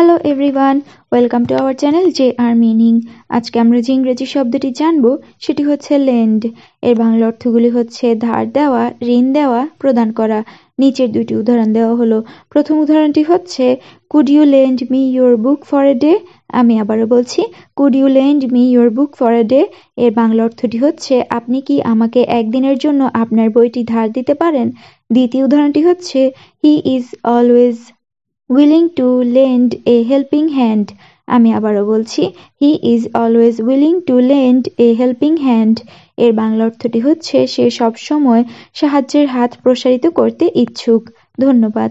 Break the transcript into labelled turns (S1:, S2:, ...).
S1: hello everyone welcome to our channel J R meaning আজকে আমরা যে ইংরেজি শব্দটি জানব সেটি হচ্ছে লেন্ড এর বাংলা অর্থগুলি হচ্ছে ধার দেওয়া ঋণ দেওয়া প্রদান করা নিচের দুটি উদাহরণ দেওয়া হলো প্রথম উদাহরণটি হচ্ছে could you lend me your book for a day আমি আবারও বলছি could you lend me your book for a day এর বাংলা অর্থটি হচ্ছে আপনি কি আমাকে একদিনের জন্য আপনার বইটি ধার দিতে পারেন দ্বিতীয় উদাহরণটি হচ্ছে he is always willing to lend a helping hand আমি আবারও বলছি he is always willing to lend a helping hand এর বাংলা অর্থটি হচ্ছে সে সবসময় সাহায্যের হাত প্রসারিত করতে ইচ্ছুক ধন্যবাদ